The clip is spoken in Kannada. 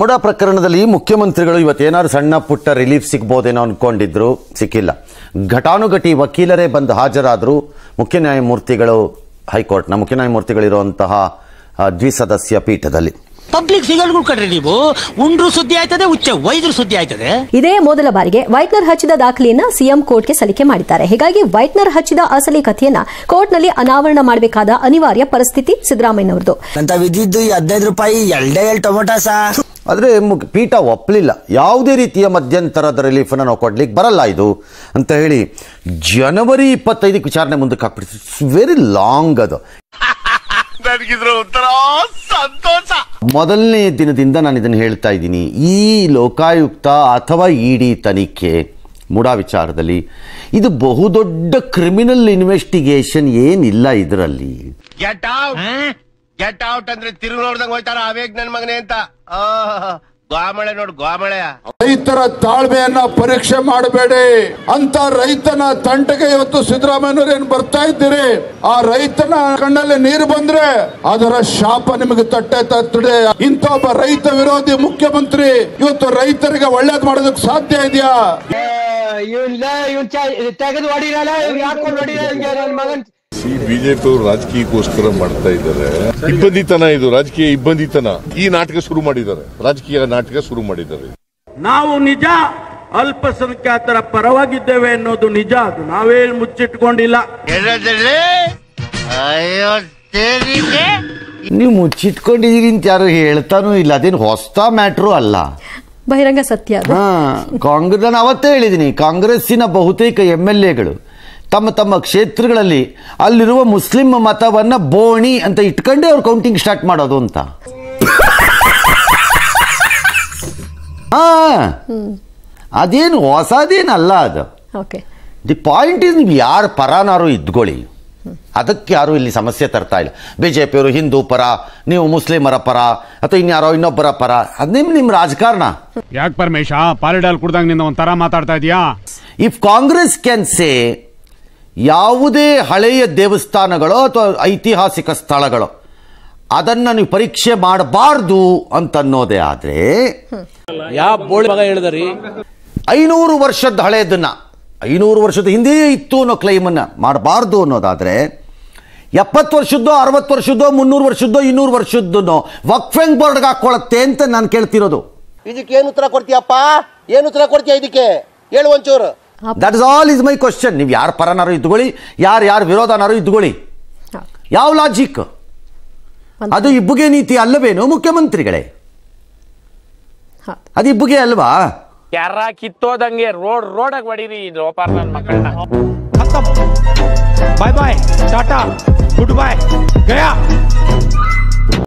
ಮೊಡ ಪ್ರಕರಣದಲ್ಲಿ ಮುಖ್ಯಮಂತ್ರಿಗಳು ಇವತ್ತೇನಾದ್ರು ಸಣ್ಣ ಪುಟ್ಟ ರಿಲೀಫ್ ಸಿಗ್ಬೋದೇನೋ ಅನ್ಕೊಂಡಿದ್ರು ಸಿಕ್ಕಿಲ್ಲ ಘಟಾನುಘಟಿ ವಕೀಲರೇ ಬಂದು ಹಾಜರಾದ್ರು ಮುಖ್ಯ ನ್ಯಾಯಮೂರ್ತಿಗಳು ಹೈಕೋರ್ಟ್ನ ಮುಖ್ಯ ಇರುವಂತಹ ದ್ವಿಸದಸ್ಯ ಪೀಠದಲ್ಲಿ ಪಬ್ಲಿಕ್ ಫಿಗರ್ಗಳು ಕಡ್ರಿ ನೀವು ಉಂಡ್ರು ಸುದ್ದಿ ಆಯ್ತದೆ ಉಚ್ಚ ವೈದ್ಯರು ಸುದ್ದಿ ಆಯ್ತದೆ ಇದೇ ಮೊದಲ ಬಾರಿಗೆ ವೈಟ್ನರ್ ಹಚ್ಚಿದ ದಾಖಲೆಯನ್ನ ಸಿಎಂ ಕೋರ್ಟ್ಗೆ ಸಲ್ಲಿಕೆ ಮಾಡಿದ್ದಾರೆ ಹೀಗಾಗಿ ವೈಟ್ನರ್ ಹಚ್ಚಿದ ಅಸಲಿ ಕಥೆಯನ್ನ ಕೋರ್ಟ್ನಲ್ಲಿ ಅನಾವರಣ ಮಾಡಬೇಕಾದ ಅನಿವಾರ್ಯ ಪರಿಸ್ಥಿತಿ ಸಿದ್ದರಾಮಯ್ಯನವರದು ಅಂತ ಹದಿನೈದು ರೂಪಾಯಿ ಎಲ್ಡೆ ಎಲ್ ಟೊಮೊಟೊ ಸಾ ಆದರೆ ಪೀಠ ಒಪ್ಪಲಿಲ್ಲ ಯಾವುದೇ ರೀತಿಯ ಮಧ್ಯಂತರದ ರಿಲೀಫನ್ನು ನಾವು ಕೊಡಲಿಕ್ಕೆ ಬರಲ್ಲ ಇದು ಅಂತ ಹೇಳಿ ಜನವರಿ ಇಪ್ಪತ್ತೈದಕ್ಕೆ ವಿಚಾರಣೆ ಮುಂದಕ್ಕೆ ಹಾಕ್ಬಿಡ್ತೀವಿ ಇಟ್ಸ್ ವೆರಿ ಲಾಂಗ್ ಅದು ಸಂತೋಷ ಮೊದಲನೇ ದಿನದಿಂದ ನಾನು ಇದನ್ನು ಹೇಳ್ತಾ ಇದ್ದೀನಿ ಈ ಲೋಕಾಯುಕ್ತ ಅಥವಾ ಇಡಿ ತನಿಖೆ ಮುಡಾ ವಿಚಾರದಲ್ಲಿ ಇದು ಬಹುದೊಡ್ಡ ಕ್ರಿಮಿನಲ್ ಇನ್ವೆಸ್ಟಿಗೇಷನ್ ಏನಿಲ್ಲ ಇದರಲ್ಲಿ ಗೆಟ್ ಔಟ್ ಅಂದ್ರೆ ತಿರುಗಿ ನೋಡ್ದಂಗ್ ಹೋಯ್ತಾರ ಅವೇಗ್ ನನ್ ಮಗನೇ ಅಂತ ಆ ಗೋಮಳೆ ನೋಡ್ ಗೋಮಳೆ ರೈತರ ತಾಳ್ಮೆಯನ್ನ ಪರೀಕ್ಷೆ ಮಾಡಬೇಡಿ ಅಂತ ರೈತನ ತಂಟೆಗೆ ಇವತ್ತು ಸಿದ್ದರಾಮಯ್ಯವ್ರ ಏನ್ ಬರ್ತಾ ಇದ್ದೀರಿ ಆ ರೈತನ ಕಣ್ಣಲ್ಲಿ ನೀರು ಬಂದ್ರೆ ಅದರ ಶಾಪ ನಿಮಗೆ ತಟ್ಟೆ ತತ್ತದೆ ಇಂತ ಒಬ್ಬ ರೈತ ವಿರೋಧಿ ಮುಖ್ಯಮಂತ್ರಿ ಇವತ್ತು ರೈತರಿಗೆ ಒಳ್ಳೇದ್ ಮಾಡೋದಕ್ಕೆ ಸಾಧ್ಯ ಇದೆಯಾ ಇವ್ ಇವ್ನ ತೆಗೆದು ಹೊಡಿರಲ್ಲ ಇವ್ ಯಾಕೊಂಡು ಹೊಡಿರಲ್ಲ ನನ್ ಮಗನ್ ಈ ಬಿಜೆಪಿ ಅವರು ರಾಜಕೀಯಕ್ಕೋಸ್ಕರ ಮಾಡ್ತಾ ಇದ್ದಾರೆ ಇಬ್ಬಂದಿತನ ಇದು ರಾಜಕೀಯ ಇಬ್ಬಂದಿತನ ಈ ನಾಟಕ ಶುರು ಮಾಡಿದ್ದಾರೆ ರಾಜಕೀಯ ನಾಟಕ ಶುರು ಮಾಡಿದ್ದಾರೆ ನಾವು ನಿಜ ಅಲ್ಪಸಂಖ್ಯಾತರ ಪರವಾಗಿದ್ದೇವೆ ಅನ್ನೋದು ನಿಜ ಅದು ನಾವೇ ಮುಚ್ಚಿಟ್ಕೊಂಡಿಲ್ಲ ನೀವು ಮುಚ್ಚಿಟ್ಕೊಂಡಿದ್ದೀರಿ ಅಂತ ಯಾರು ಹೇಳ್ತಾನೂ ಇಲ್ಲ ಅದೇನು ಹೊಸ ಮ್ಯಾಟ್ರು ಅಲ್ಲ ಬಹಿರಂಗ ಸತ್ಯ ಕಾಂಗ್ರೆಸ್ ನಾನು ಅವತ್ತೇ ಹೇಳಿದ್ದೀನಿ ಕಾಂಗ್ರೆಸ್ಸಿನ ಬಹುತೇಕ ಎಮ್ ಎಲ್ ಎಗಳು ತಮ್ಮ ತಮ್ಮ ಕ್ಷೇತ್ರಗಳಲ್ಲಿ ಅಲ್ಲಿರುವ ಮುಸ್ಲಿಂ ಮತವನ್ನು ಬೋಣಿ ಅಂತ ಇಟ್ಕೊಂಡೇ ಅವ್ರು ಕೌಂಟಿಂಗ್ ಸ್ಟಾರ್ಟ್ ಮಾಡೋದು ಅಂತ ಅದೇನು ಹೊಸದೇನಲ್ಲ ಅದು ದಿ ಪಾಯಿಂಟ್ ಇಸ್ ನೀವು ಯಾರು ಪರನಾರು ಇದ್ಕೊಳ್ಳಿ ಅದಕ್ಕೆ ಯಾರು ಇಲ್ಲಿ ಸಮಸ್ಯೆ ತರ್ತಾ ಇಲ್ಲ ಬಿ ಜೆ ಪಿಯವರು ಹಿಂದೂ ಪರ ನೀವು ಮುಸ್ಲಿಮರ ಪರ ಅಥವಾ ಇನ್ಯಾರೋ ಇನ್ನೊಬ್ಬರ ಪರ ಅದು ನಿಮ್ ನಿಮ್ಮ ರಾಜಕಾರಣ ಯಾಕೆ ಪರಮೇಶ ಪಾರಿಡಾಲ್ ನಿಂದ ನಿನ್ನ ಒಂಥರ ಮಾತಾಡ್ತಾ ಇದೀಯಾ ಇಫ್ ಕಾಂಗ್ರೆಸ್ ಕ್ಯಾನ್ ಸೇ ಯಾವುದೇ ಹಳೆಯ ದೇವಸ್ಥಾನಗಳು ಅಥವಾ ಐತಿಹಾಸಿಕ ಸ್ಥಳಗಳು ಅದನ್ನ ನೀವು ಪರೀಕ್ಷೆ ಮಾಡಬಾರ್ದು ಅಂತನ್ನೋದೇ ಆದರೆ ಹೇಳಿದ್ರಿ ಐನೂರು ವರ್ಷದ ಹಳೆಯದನ್ನ ಐನೂರು ವರ್ಷದ ಹಿಂದೆಯೇ ಇತ್ತು ಅನ್ನೋ ಅನ್ನ ಮಾಡಬಾರ್ದು ಅನ್ನೋದಾದ್ರೆ ಎಪ್ಪತ್ತು ವರ್ಷದ್ದೋ ಅರವತ್ತು ವರ್ಷದ್ದೋ ಮುನ್ನೂರು ವರ್ಷದ್ದೋ ಇನ್ನೂರು ವರ್ಷದ್ದೋ ವಕ್ಫೆಂಗ್ ಬೋರ್ಡ್ ಹಾಕೊಳ್ಳುತ್ತೆ ಅಂತ ನಾನು ಕೇಳ್ತಿರೋದು ಇದಕ್ಕೆ ಏನು ಉತ್ತರ ಕೊಡ್ತೀಯಪ್ಪ ಏನು ಉತ್ತರ ಕೊಡ್ತೀಯ ಇದಕ್ಕೆ ಹೇಳು ಒಂಚೂರು that is all is my question ನೀವು ಯಾರು ಪರನಾರು ಇದ್ಕೊಳ್ಳಿ ಯಾರು ಯಾರು ವಿರೋಧನಾರು ಇದ್ಕೊಳ್ಳಿ ಯಾವ ಲಾಜಿಕ್ ಅದು ಇಬ್ಬುಗೆ ನೀತಿ ಅಲ್ಲವೇನು ಮುಖ್ಯಮಂತ್ರಿಗಳೇ ಅದು ಇಬ್ಬುಗೆ ಅಲ್ವಾ ಯಾರ ಕಿತ್ತೋದಂಗೆ ರೋಡ್ ರೋಡ್ ಹೊಡೀರಿ bye bye tata good bye Gaya